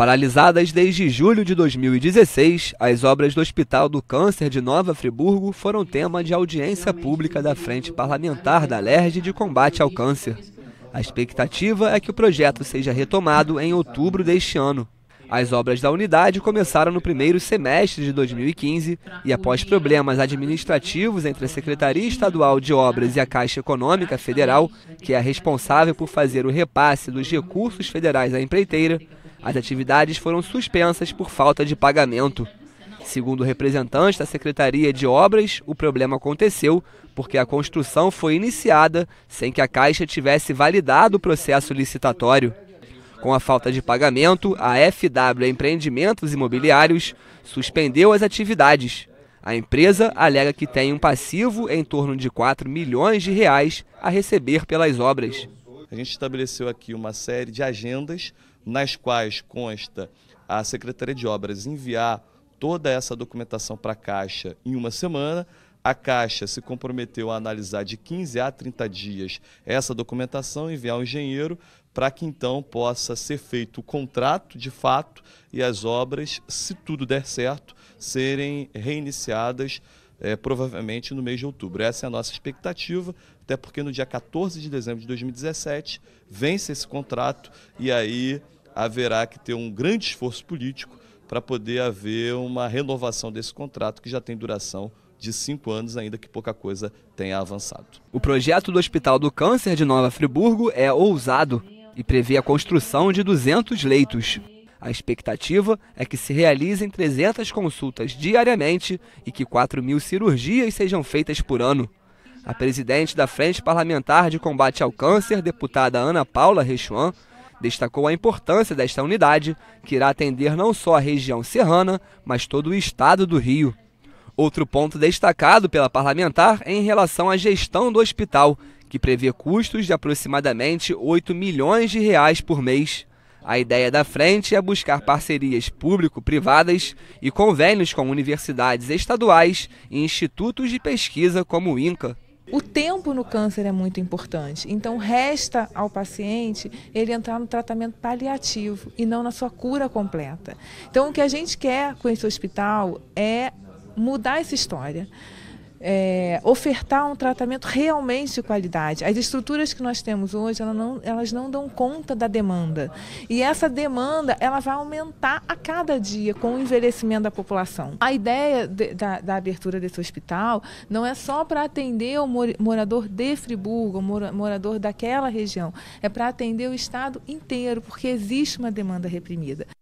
Paralisadas desde julho de 2016, as obras do Hospital do Câncer de Nova Friburgo foram tema de audiência pública da Frente Parlamentar da LERJ de Combate ao Câncer. A expectativa é que o projeto seja retomado em outubro deste ano. As obras da unidade começaram no primeiro semestre de 2015 e, após problemas administrativos entre a Secretaria Estadual de Obras e a Caixa Econômica Federal, que é responsável por fazer o repasse dos recursos federais à empreiteira, as atividades foram suspensas por falta de pagamento. Segundo o representante da Secretaria de Obras, o problema aconteceu porque a construção foi iniciada sem que a Caixa tivesse validado o processo licitatório. Com a falta de pagamento, a FW Empreendimentos Imobiliários suspendeu as atividades. A empresa alega que tem um passivo em torno de 4 milhões de reais a receber pelas obras. A gente estabeleceu aqui uma série de agendas nas quais consta a Secretaria de Obras enviar toda essa documentação para a Caixa em uma semana. A Caixa se comprometeu a analisar de 15 a 30 dias essa documentação, enviar ao engenheiro para que então possa ser feito o contrato de fato e as obras, se tudo der certo, serem reiniciadas é, provavelmente no mês de outubro. Essa é a nossa expectativa, até porque no dia 14 de dezembro de 2017 vence esse contrato e aí haverá que ter um grande esforço político para poder haver uma renovação desse contrato que já tem duração de cinco anos, ainda que pouca coisa tenha avançado. O projeto do Hospital do Câncer de Nova Friburgo é ousado e prevê a construção de 200 leitos. A expectativa é que se realizem 300 consultas diariamente e que 4 mil cirurgias sejam feitas por ano. A presidente da Frente Parlamentar de Combate ao Câncer, deputada Ana Paula Rechuan, destacou a importância desta unidade, que irá atender não só a região serrana, mas todo o estado do Rio. Outro ponto destacado pela parlamentar é em relação à gestão do hospital, que prevê custos de aproximadamente 8 milhões de reais por mês. A ideia da frente é buscar parcerias público-privadas e convênios com universidades estaduais e institutos de pesquisa como o INCA. O tempo no câncer é muito importante, então resta ao paciente ele entrar no tratamento paliativo e não na sua cura completa. Então, o que a gente quer com esse hospital é mudar essa história é, ofertar um tratamento realmente de qualidade. As estruturas que nós temos hoje, elas não, elas não dão conta da demanda. E essa demanda, ela vai aumentar a cada dia com o envelhecimento da população. A ideia de, da, da, abertura desse hospital não é só para atender o morador de Friburgo, o morador daquela região, é para atender o estado inteiro, porque existe uma demanda reprimida.